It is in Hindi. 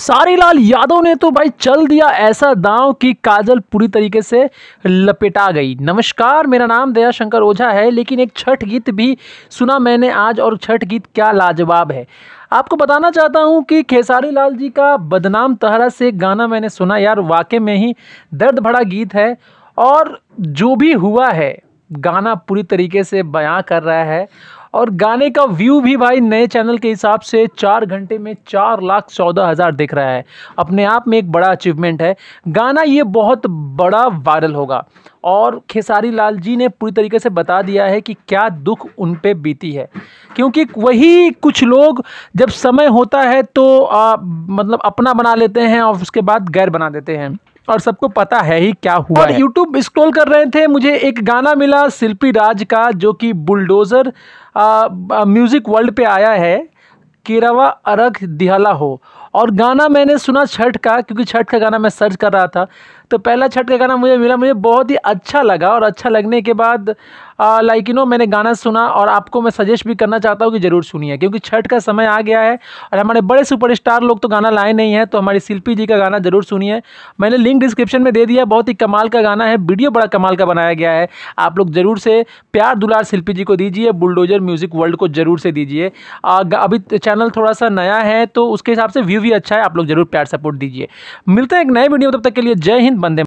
सारी लाल यादव ने तो भाई चल दिया ऐसा दांव कि काजल पूरी तरीके से लपेटा गई नमस्कार मेरा नाम दया शंकर ओझा है लेकिन एक छठ गीत भी सुना मैंने आज और छठ गीत क्या लाजवाब है आपको बताना चाहता हूँ कि खेसारी लाल जी का बदनाम तहरा से गाना मैंने सुना यार वाकई में ही दर्द भरा गीत है और जो भी हुआ है गाना पूरी तरीके से बयां कर रहा है और गाने का व्यू भी भाई नए चैनल के हिसाब से चार घंटे में चार लाख चौदह हज़ार दिख रहा है अपने आप में एक बड़ा अचीवमेंट है गाना ये बहुत बड़ा वायरल होगा और खेसारी लाल जी ने पूरी तरीके से बता दिया है कि क्या दुख उन पर बीती है क्योंकि वही कुछ लोग जब समय होता है तो आ, मतलब अपना बना लेते हैं और उसके बाद गैर बना देते हैं और सबको पता है ही क्या हुआ और यूट्यूब स्क्रॉल कर रहे थे मुझे एक गाना मिला शिल्पी राज का जो कि बुलडोज़र म्यूज़िक वर्ल्ड पे आया है किरवा अरग दिहला हो और गाना मैंने सुना छठ का क्योंकि छठ का गाना मैं सर्च कर रहा था तो पहला छठ का गाना मुझे मिला मुझे बहुत ही अच्छा लगा और अच्छा लगने के बाद लाइक यू नो मैंने गाना सुना और आपको मैं सजेस्ट भी करना चाहता हूँ कि ज़रूर सुनिए क्योंकि छठ का समय आ गया है और हमारे बड़े सुपरस्टार लोग तो गाना लाए नहीं हैं तो हमारी शिल्पी जी का गाना ज़रूर सुनिए मैंने लिंक डिस्क्रिप्शन में दे दिया बहुत ही कमाल का गाना है वीडियो बड़ा कमाल का बनाया गया है आप लोग ज़रूर से प्यार दुलार शिल्पी जी को दीजिए बुलडोजर म्यूज़िक वर्ल्ड को ज़रूर से दीजिए अभी चैनल तो थोड़ा सा नया है तो उसके हिसाब से व्यू भी अच्छा है आप लोग जरूर प्यार सपोर्ट दीजिए मिलते हैं एक नए वीडियो तब तक के लिए जय हिंद बंदे